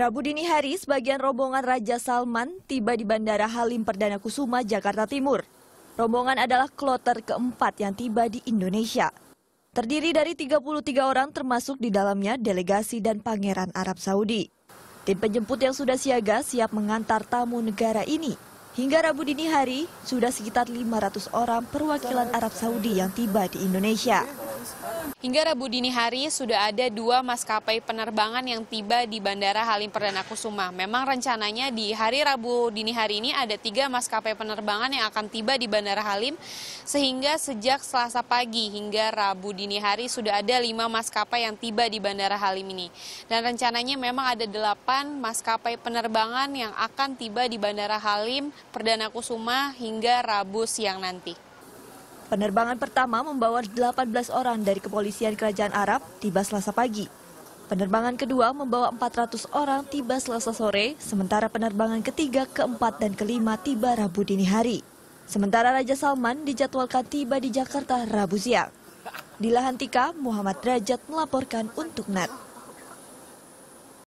Rabu dini hari, sebagian rombongan Raja Salman tiba di Bandara Halim Perdana Kusuma, Jakarta Timur. Rombongan adalah kloter keempat yang tiba di Indonesia. Terdiri dari 33 orang termasuk di dalamnya delegasi dan pangeran Arab Saudi. Tim penjemput yang sudah siaga siap mengantar tamu negara ini. Hingga Rabu dini hari, sudah sekitar 500 orang perwakilan Arab Saudi yang tiba di Indonesia. Hingga Rabu dini hari sudah ada dua maskapai penerbangan yang tiba di Bandara Halim Perdana Kusuma. Memang rencananya di hari Rabu dini hari ini ada tiga maskapai penerbangan yang akan tiba di Bandara Halim. Sehingga sejak selasa pagi hingga Rabu dini hari sudah ada lima maskapai yang tiba di Bandara Halim ini. Dan rencananya memang ada delapan maskapai penerbangan yang akan tiba di Bandara Halim Perdana Kusuma hingga Rabu siang nanti. Penerbangan pertama membawa 18 orang dari kepolisian kerajaan Arab tiba selasa pagi. Penerbangan kedua membawa 400 orang tiba selasa sore, sementara penerbangan ketiga, keempat, dan kelima tiba Rabu dini hari. Sementara Raja Salman dijadwalkan tiba di Jakarta Rabu siang. Di Lahantika, Muhammad Rajat melaporkan untuk NAT.